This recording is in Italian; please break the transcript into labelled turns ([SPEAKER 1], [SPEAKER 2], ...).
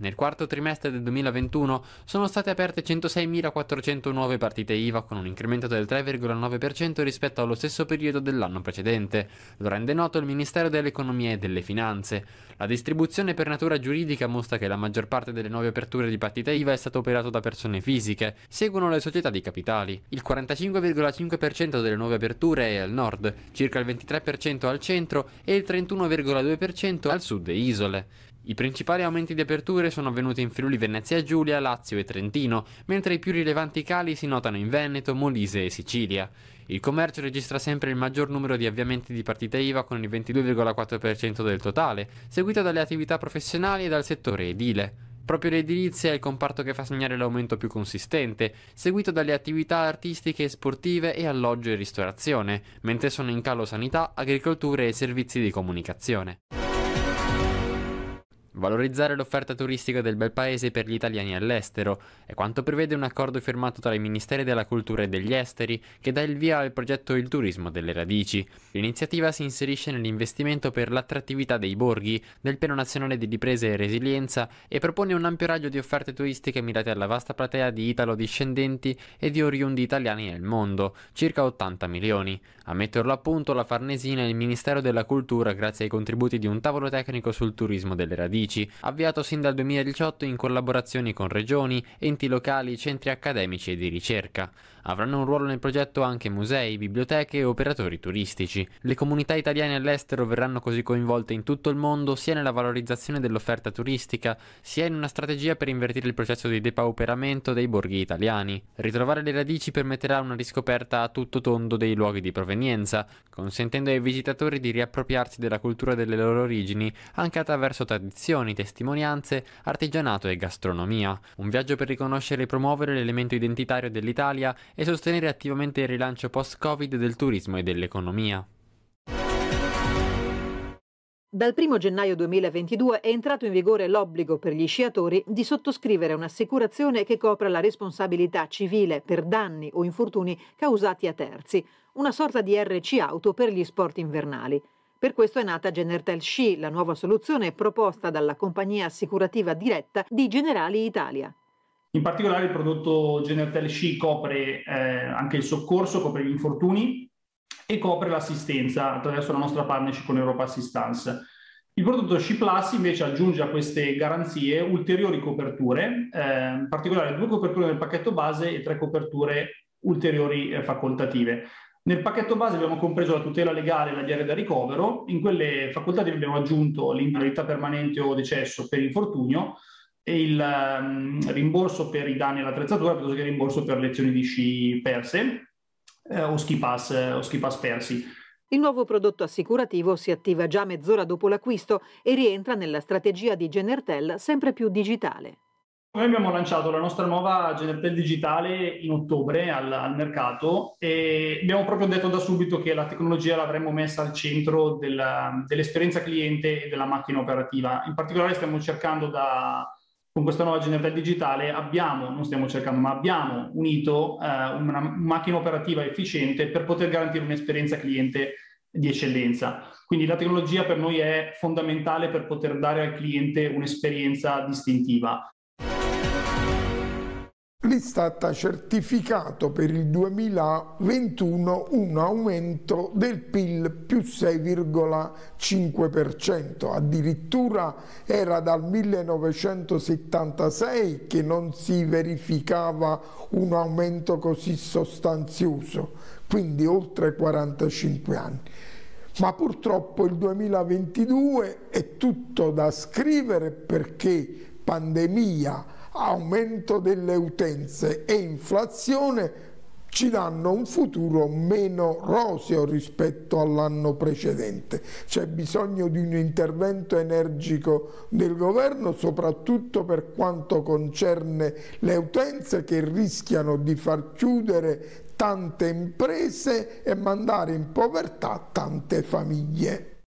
[SPEAKER 1] Nel quarto trimestre del 2021 sono state aperte 106.400 nuove partite IVA con un incremento del 3,9% rispetto allo stesso periodo dell'anno precedente, lo rende noto il Ministero dell'Economia e delle Finanze. La distribuzione per natura giuridica mostra che la maggior parte delle nuove aperture di partite IVA è stata operata da persone fisiche, seguono le società di capitali. Il 45,5% delle nuove aperture è al nord, circa il 23% al centro e il 31,2% al sud e isole. I principali aumenti di aperture sono avvenuti in Friuli Venezia Giulia, Lazio e Trentino, mentre i più rilevanti cali si notano in Veneto, Molise e Sicilia. Il commercio registra sempre il maggior numero di avviamenti di partita IVA con il 22,4% del totale, seguito dalle attività professionali e dal settore edile. Proprio l'edilizia è il comparto che fa segnare l'aumento più consistente, seguito dalle attività artistiche e sportive e alloggio e ristorazione, mentre sono in calo sanità, agricoltura e servizi di comunicazione valorizzare l'offerta turistica del bel paese per gli italiani all'estero. È quanto prevede un accordo firmato tra i Ministeri della Cultura e degli Esteri che dà il via al progetto Il Turismo delle Radici. L'iniziativa si inserisce nell'investimento per l'attrattività dei borghi del Piano Nazionale di Ripresa e Resilienza e propone un ampio raggio di offerte turistiche mirate alla vasta platea di italo-discendenti e di oriundi italiani nel mondo, circa 80 milioni. A metterlo a punto la Farnesina e il Ministero della Cultura grazie ai contributi di un tavolo tecnico sul turismo delle radici tecnici, avviato sin dal 2018 in collaborazione con regioni, enti locali, centri accademici e di ricerca. Avranno un ruolo nel progetto anche musei, biblioteche e operatori turistici. Le comunità italiane all'estero verranno così coinvolte in tutto il mondo sia nella valorizzazione dell'offerta turistica, sia in una strategia per invertire il processo di depauperamento dei borghi italiani. Ritrovare le radici permetterà una riscoperta a tutto tondo dei luoghi di provenienza, consentendo ai visitatori di riappropriarsi della cultura delle loro origini anche attraverso tradizioni tradizioni, testimonianze, artigianato e gastronomia. Un viaggio per riconoscere e promuovere l'elemento identitario dell'Italia e sostenere attivamente il rilancio post-Covid del turismo e dell'economia.
[SPEAKER 2] Dal 1 gennaio 2022 è entrato in vigore l'obbligo per gli sciatori di sottoscrivere un'assicurazione che copra la responsabilità civile per danni o infortuni causati a terzi, una sorta di RC auto per gli sport invernali. Per questo è nata Genertel Sci, la nuova soluzione proposta dalla compagnia assicurativa diretta di Generali Italia.
[SPEAKER 3] In particolare il prodotto Genertel Sci copre eh, anche il soccorso, copre gli infortuni e copre l'assistenza attraverso la nostra partnership con Europa Assistance. Il prodotto Sci Plus invece aggiunge a queste garanzie ulteriori coperture, eh, in particolare due coperture nel pacchetto base e tre coperture ulteriori eh, facoltative. Nel pacchetto base abbiamo compreso la tutela legale e la diaria da ricovero, in quelle facoltà abbiamo aggiunto l'invalidità permanente o decesso per infortunio e il um, rimborso per i danni all'attrezzatura piuttosto che il rimborso per lezioni di sci perse eh, o, ski pass, eh, o ski pass persi.
[SPEAKER 2] Il nuovo prodotto assicurativo si attiva già mezz'ora dopo l'acquisto e rientra nella strategia di Genertel sempre più digitale.
[SPEAKER 3] Noi abbiamo lanciato la nostra nuova Genettel digitale in ottobre al, al, mercato e abbiamo proprio detto da subito che la tecnologia l'avremmo messa al centro della, dell'esperienza cliente e della macchina operativa. In particolare stiamo cercando da, con questa nuova Genettel digitale, abbiamo, non stiamo cercando, ma abbiamo unito eh, una macchina operativa efficiente per poter garantire un'esperienza cliente di eccellenza. Quindi la tecnologia per noi è fondamentale per poter dare al cliente un'esperienza
[SPEAKER 4] distintiva l'Istat ha certificato per il 2021 un aumento del PIL più 6,5%, addirittura era dal 1976 che non si verificava un aumento così sostanzioso, quindi oltre 45 anni ma purtroppo il 2022 è tutto da scrivere perché pandemia, aumento delle utenze e inflazione ci danno un futuro meno roseo rispetto all'anno precedente. C'è bisogno di un intervento energico del governo, soprattutto per quanto concerne le utenze che rischiano di far chiudere tante imprese e mandare in povertà tante famiglie.